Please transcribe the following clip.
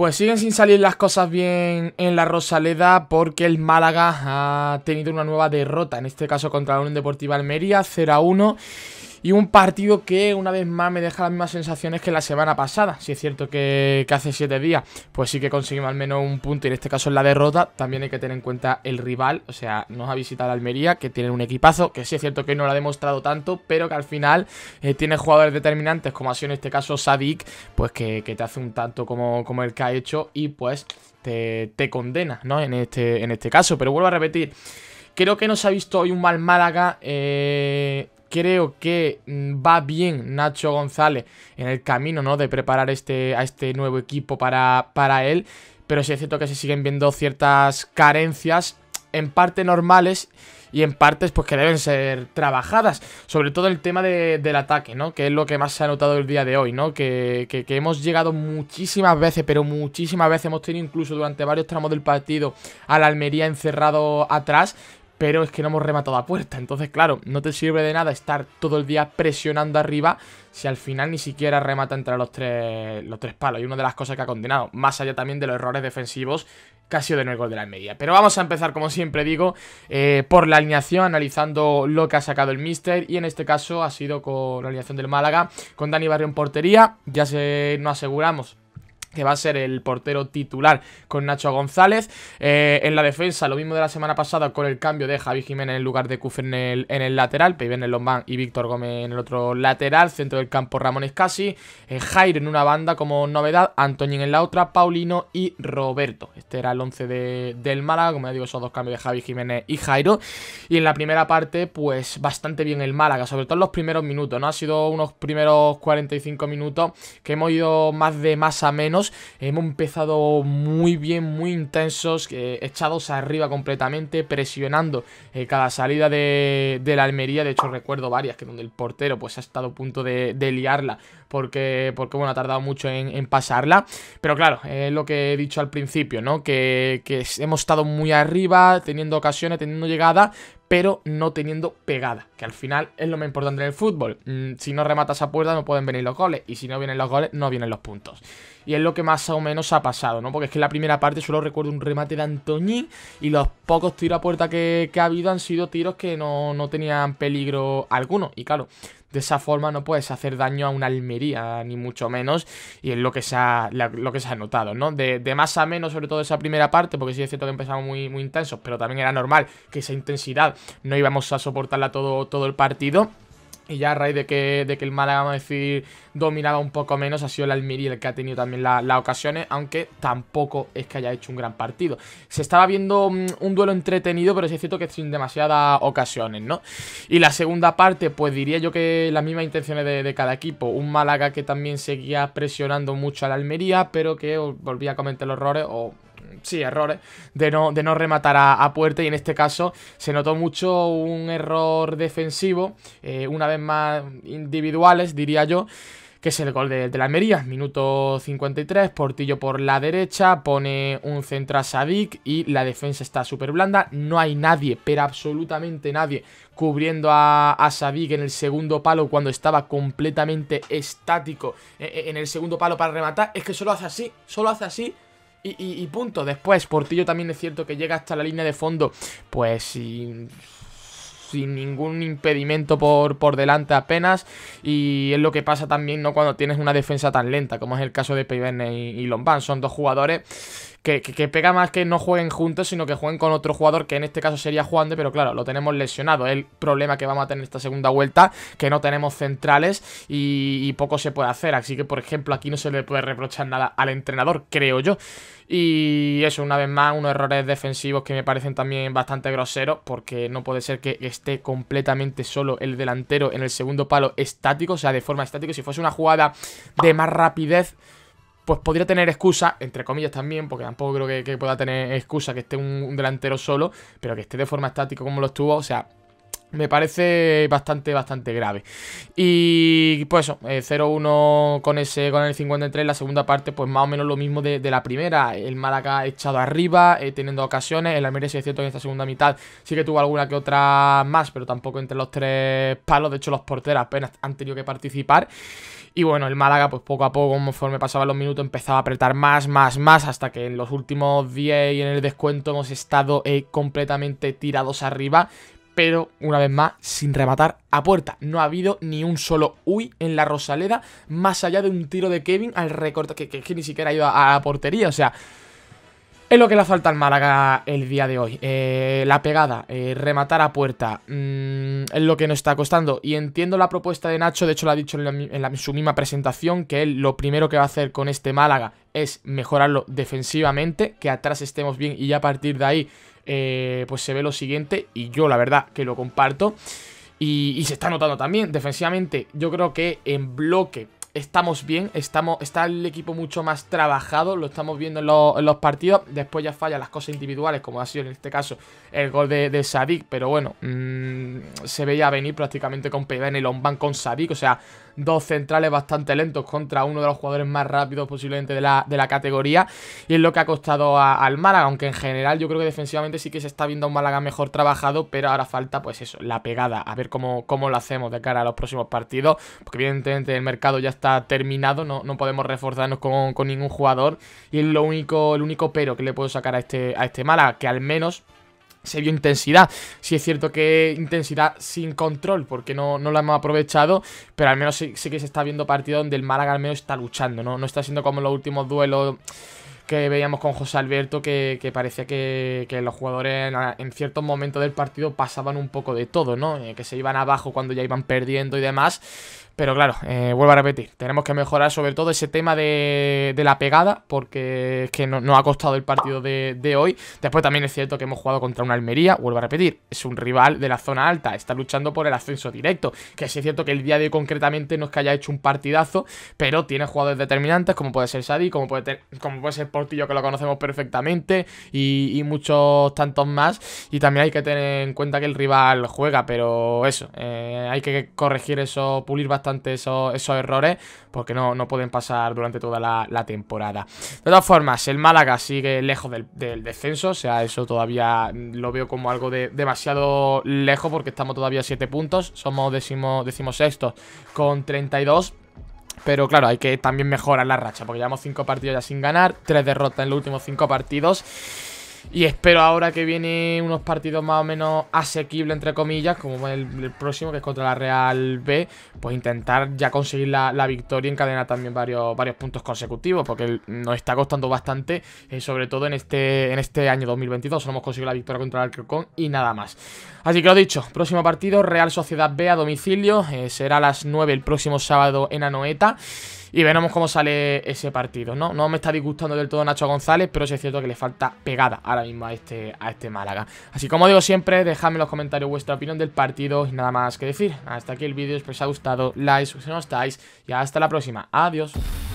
Pues siguen sin salir las cosas bien en la Rosaleda porque el Málaga ha tenido una nueva derrota, en este caso contra la Unión Deportiva Almería, 0-1. Y un partido que una vez más me deja las mismas sensaciones que la semana pasada. Si es cierto que, hace 7 días, pues sí que conseguimos al menos un punto. Y en este caso en la derrota también hay que tener en cuenta el rival. O sea, nos ha visitado Almería, que tiene un equipazo. Que sí es cierto que no lo ha demostrado tanto, pero que al final eh, tiene jugadores determinantes, como ha sido en este caso Sadik, pues que, te hace un tanto como, como el que ha hecho. Y pues te, condena, ¿no? En este, en este caso. Pero vuelvo a repetir. Creo que no se ha visto hoy un mal Málaga. Eh, creo que mm, va bien Nacho González en el camino, ¿no? De preparar este, a este nuevo equipo para, para él. Pero sí es cierto que se siguen viendo ciertas carencias, en parte normales y en partes pues que deben ser trabajadas. Sobre todo el tema del ataque, ¿no? Que es lo que más se ha notado el día de hoy, ¿no? Que, que, hemos llegado muchísimas veces, pero muchísimas veces hemos tenido incluso durante varios tramos del partido a la Almería encerrado atrás pero es que no hemos rematado a puerta. Entonces, claro, no te sirve de nada estar todo el día presionando arriba si al final ni siquiera remata entre los tres, los tres palos. Y una de las cosas que ha condenado, más allá también de los errores defensivos, casi de nuevo el gol de la media. Pero vamos a empezar, como siempre digo, eh, por la alineación, analizando lo que ha sacado el Mister. Y en este caso ha sido con la alineación del Málaga, con Dani Barrio en portería. Ya se, nos aseguramos que va a ser el portero titular con Nacho González. Eh, en la defensa, lo mismo de la semana pasada con el cambio de Javi Jiménez en lugar de Kufer en el, lateral, Peyben en el Lombán y Víctor Gómez en el otro lateral, centro del campo Ramón Escasi, Jairo eh, Jair en una banda como novedad, Antoñín en la otra, Paulino y Roberto. Este era el 11 del Málaga, como ya digo, son dos cambios de Javi Jiménez y Jairo. Y en la primera parte, pues bastante bien el Málaga, sobre todo en los primeros minutos, ¿no? Ha sido unos primeros 45 minutos que hemos ido más de más a menos Hemos empezado muy bien, muy intensos, eh, echados arriba completamente, presionando eh, cada salida de, la Almería. De hecho, recuerdo varias que donde el portero pues ha estado a punto de, liarla porque, porque bueno, ha tardado mucho en, pasarla. Pero claro, es lo que he dicho al principio, ¿no? Que, que hemos estado muy arriba, teniendo ocasiones, teniendo llegada, pero no teniendo pegada, que al final es lo más importante en el fútbol. Mm, si no rematas a puerta no pueden venir los goles, y si no vienen los goles no vienen los puntos. Y es lo que más o menos ha pasado, ¿no? Porque es que en la primera parte solo recuerdo un remate de Antoñín y los pocos tiros a puerta que, ha habido han sido tiros que no, no tenían peligro alguno. Y claro, de esa forma no puedes hacer daño a una Almería, ni mucho menos, y es lo que se ha, lo que se ha notado, ¿no? De, más a menos, sobre todo esa primera parte, porque sí es cierto que empezamos muy, muy intensos, pero también era normal que esa intensidad no íbamos a soportarla todo, todo el partido. Y ya a raíz de que, de que el Málaga, vamos a decir, dominaba un poco menos, ha sido el Almería el que ha tenido también las ocasiones, aunque tampoco es que haya hecho un gran partido. Se estaba viendo mm, un, duelo entretenido, pero es cierto que sin demasiadas ocasiones, ¿no? Y la segunda parte, pues diría yo que las mismas intenciones de, cada equipo. Un Málaga que también seguía presionando mucho al Almería, pero que volvía a cometer los errores o sí, errores eh, de no, de no rematar a, puerta y en este caso se notó mucho un error defensivo, eh, una vez más individuales, diría yo que es el gol de, la Almería, minuto 53, Portillo por la derecha, pone un centro a Sadik y la defensa está súper blanda, no hay nadie, pero absolutamente nadie, cubriendo a, a, Sadik en el segundo palo cuando estaba completamente estático eh, en el segundo palo para rematar, es que solo hace así, solo hace así, y, punto. Después, Portillo también es cierto que llega hasta la línea de fondo, pues sin, ningún impedimento por, por delante apenas. Y es lo que pasa también no cuando tienes una defensa tan lenta, como es el caso de Peyverne y, y Lombán. Son dos jugadores que, pega más que no jueguen juntos, sino que jueguen con otro jugador, que en este caso sería Juan de, pero claro, lo tenemos lesionado. El problema que vamos a tener esta segunda vuelta, que no tenemos centrales y poco se puede hacer. Así que, por ejemplo, aquí no se le puede reprochar nada al entrenador, creo yo. Y eso, una vez más, unos errores defensivos que me parecen también bastante groseros, porque no puede ser que esté completamente solo el delantero en el segundo palo estático, o sea, de forma estática. Si fuese una jugada de más rapidez pues podría tener excusa, entre comillas también, porque tampoco creo que, pueda tener excusa que esté un, un, delantero solo, pero que esté de forma estática como lo estuvo, o sea, me parece bastante, bastante grave. Y pues eso, 0-1 eh, con ese con el 53. La segunda parte, pues más o menos lo mismo de, la primera. El Málaga echado arriba, eh, teniendo ocasiones. El Almería, si es cierto, en esta segunda mitad sí que tuvo alguna que otra más, pero tampoco entre los tres palos. De hecho, los porteros apenas han tenido que participar. Y bueno, el Málaga, pues poco a poco, conforme pasaban los minutos, empezaba a apretar más, más, más, hasta que en los últimos 10 y en el descuento hemos estado eh, completamente tirados arriba pero una vez más sin rematar a puerta. No ha habido ni un solo uy en la Rosaleda, más allá de un tiro de Kevin al recorte, que, ni siquiera ha ido a, portería, o sea... Es lo que le falta al Málaga el día de hoy. Eh, la pegada, eh, rematar a puerta, mm, es lo que nos está costando. Y entiendo la propuesta de Nacho, de hecho lo ha dicho en, en su misma presentación, que él lo primero que va a hacer con este Málaga es mejorarlo defensivamente, que atrás estemos bien y ya a partir de ahí eh, pues se ve lo siguiente y yo la verdad que lo comparto. Y, y se está notando también defensivamente. Yo creo que en bloque estamos bien, estamos, está el equipo mucho más trabajado, lo estamos viendo en, los partidos. Después ya fallan las cosas individuales, como ha sido en este caso el gol de, de Sadik, pero bueno, mm, se veía venir prácticamente con en y Lombán con Sadik, o sea, dos centrales bastante lentos contra uno de los jugadores más rápidos posiblemente de la, categoría, y es lo que ha costado al Málaga, aunque en general yo creo que defensivamente sí que se está viendo un Málaga mejor trabajado, pero ahora falta pues eso, la pegada, a ver cómo, cómo lo hacemos de cara a los próximos partidos, porque evidentemente el mercado ya está terminado, no, podemos reforzarnos con, ningún jugador. Y es lo único, el único pero que le puedo sacar a este, a este Málaga, que al menos se vio intensidad. si es cierto que intensidad sin control, porque no, no la hemos aprovechado, pero al menos sí, que se está viendo partido donde el Málaga al menos está luchando, ¿no? No está siendo como los últimos duelos que veíamos con José Alberto, que, parecía que, los jugadores en, ciertos momentos del partido pasaban un poco de todo, ¿no? Eh, que se iban abajo cuando ya iban perdiendo y demás. Pero claro, eh, vuelvo a repetir, tenemos que mejorar sobre todo ese tema de, la pegada, porque es que nos no ha costado el partido de, hoy. Después también es cierto que hemos jugado contra una Almería, vuelvo a repetir, es un rival de la zona alta, está luchando por el ascenso directo, que sí es cierto que el día de hoy concretamente no es que haya hecho un partidazo, pero tiene jugadores determinantes, como puede ser Sadi, como puede, como puede ser Portillo, que lo conocemos perfectamente, y, muchos tantos más, y también hay que tener en cuenta que el rival juega, pero eso, eh, hay que corregir eso, pulir bastante esos, errores porque no, no, pueden pasar durante toda la, temporada. De todas formas, el Málaga sigue lejos del, descenso, o sea, eso todavía lo veo como algo demasiado lejos porque estamos todavía a 7 puntos, somos décimo, decimosextos con 32 pero claro, hay que también mejorar la racha, porque llevamos 5 partidos ya sin ganar, 3 derrotas en los últimos 5 partidos. Y espero ahora que vienen unos partidos más o menos asequibles, entre comillas, como el, próximo, que es contra la Real B, pues intentar ya conseguir la, victoria y encadenar también varios, varios puntos consecutivos, porque nos está costando bastante, eh, sobre todo en este, en este año 2022. Solo hemos conseguido la victoria contra el Alcocón y nada más. Así que lo dicho, próximo partido, Real Sociedad B a domicilio. Eh, será a las 9 el próximo sábado en Anoeta. Y veremos cómo sale ese partido, ¿no? No me está disgustando del todo Nacho González, pero sí es cierto que le falta pegada ahora mismo a este, a este Málaga. Así como digo siempre, dejadme en los comentarios vuestra opinión del partido y nada más que decir. Hasta aquí el vídeo, espero que os haya gustado, like, si no estáis y hasta la próxima. Adiós.